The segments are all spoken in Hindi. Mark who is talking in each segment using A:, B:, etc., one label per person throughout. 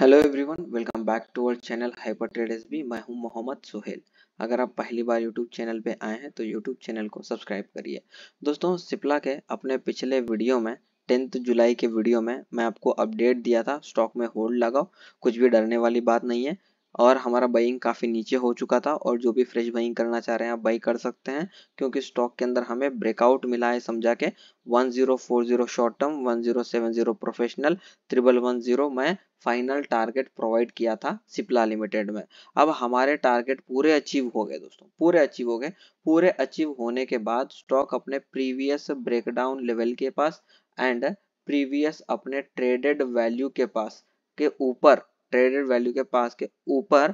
A: hello everyone welcome back to our channel hyper trade S B मैं हूं मोहम्मद सोहेल अगर आप पहली बार यूट्यूब चैनल पे आए हैं तो यूट्यूब चैनल को सब्सक्राइब करिए दोस्तों सिप्ला के अपने पिछले वीडियो में टेंथ जुलाई के वीडियो में मैं आपको अपडेट दिया था स्टॉक में होल्ड लगाओ कुछ भी डरने वाली बात नहीं है और हमारा बाइंग काफ़ी नीचे हो चुका था और जो भी फ्रेश बाइंग करना चाह रहे हैं आप बाई कर सकते हैं क्योंकि स्टॉक के अंदर हमें ब्रेकआउट मिला है समझा के 1040 short term 1070 professional triple one zero में फाइनल टारगेट प्रोवाइड किया था सिप्ला लिमिटेड में अब हमारे टारगेट पूरे अचीव हो गए दोस्तों पूरे अचीव हो गए पूरे अचीव होने के बाद स्टॉक अपने प्रीवियस ब्रेकडाउन लेवल के पास एंड प्रीवियस अपने ट्रेडेड वैल्यू के पास के ऊपर ट्रेडेड वैल्यू के पास के ऊपर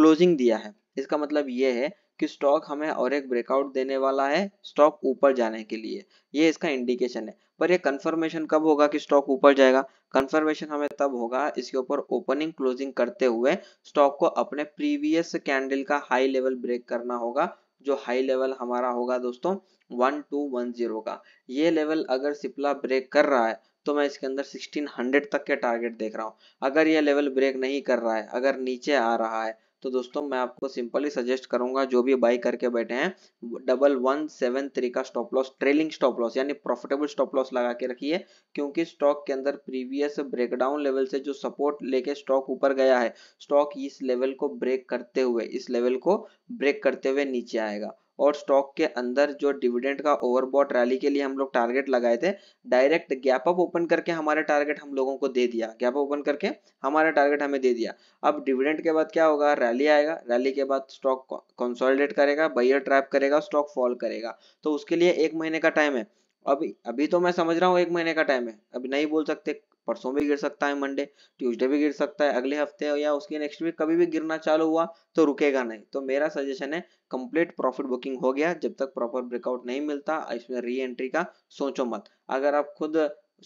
A: क्लोजिंग दिया है इसका मतलब ये है कि स्टॉक हमें और एक ब्रेकआउट देने वाला है स्टॉक ऊपर जाने के लिए ये इसका इंडिकेशन है पर ये कंफर्मेशन कब होगा कि स्टॉक ऊपर जाएगा कंफर्मेशन हमें तब होगा इसके ऊपर ओपनिंग क्लोजिंग करते हुए स्टॉक को अपने प्रीवियस कैंडल का हाई लेवल ब्रेक करना होगा जो हाई लेवल हमारा होगा दोस्तों वन टू वन जीरो का ये लेवल अगर सिप्ला ब्रेक कर रहा है तो मैं इसके अंदर 1600 तक के टारगेट देख रहा हूँ अगर ये लेवल ब्रेक नहीं कर रहा है अगर नीचे आ रहा है तो दोस्तों मैं आपको सिंपली सजेस्ट करूंगा जो भी बाई करके बैठे हैं डबल वन सेवन थ्री का stop loss trailing stop loss यानी प्रॉफिटेबल स्टॉप लॉस लगा के रखिए क्योंकि स्टॉक के अंदर प्रीवियस ब्रेकडाउन लेवल से जो सपोर्ट लेके स्टॉक ऊपर गया है स्टॉक इस लेवल को ब्रेक करते हुए इस लेवल को ब्रेक करते हुए नीचे आएगा और स्टॉक के अंदर जो डिविडेंड का ओवरबॉट रैली के लिए हम लोग टारगेट लगाए थे डायरेक्ट गैप अप ओपन करके हमारे टारगेट हम लोगों को दे दिया गैप ओपन करके हमारा टारगेट हमें दे दिया अब डिविडेंड के बाद क्या होगा रैली आएगा रैली के बाद स्टॉक कंसोलिडेट करेगा बाइयर ट्रैप करेगा स्टॉक फॉल करेगा तो उसके लिए एक महीने का टाइम है अभी अभी तो मैं समझ रहा हूँ एक महीने का टाइम है अभी नहीं बोल सकते परसों भी गिर सकता है मंडे ट्यूसडे भी गिर सकता है अगले हफ्ते या उसके नेक्स्ट वीक कभी भी गिरना चालू हुआ तो रुकेगा नहीं तो मेरा सजेशन है कंप्लीट प्रॉफिट बुकिंग हो गया जब तक प्रॉपर ब्रेकआउट नहीं मिलता इसमें री एंट्री का सोचो मत अगर आप खुद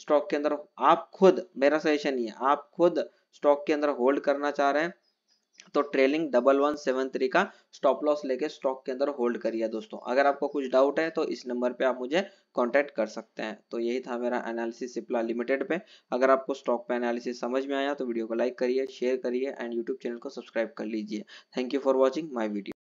A: स्टॉक के अंदर आप खुद मेरा सजेशन ही है आप खुद स्टॉक के अंदर होल्ड करना चाह रहे हैं तो trailing double one seven three का स्टॉप लॉस लेके स्टॉक के अंदर होल्ड करिए दोस्तों अगर आपको कुछ डाउट है तो इस नंबर पे आप मुझे कांटेक्ट कर सकते हैं तो यही था मेरा एनालिसिस सिप्ला लिमिटेड पे अगर आपको स्टॉक पे एनालिसिस समझ में आया तो वीडियो को लाइक करिए शेयर करिए एंड यूट्यूब चैनल को सब्सक्राइब कर लीजिए thank you for watching my video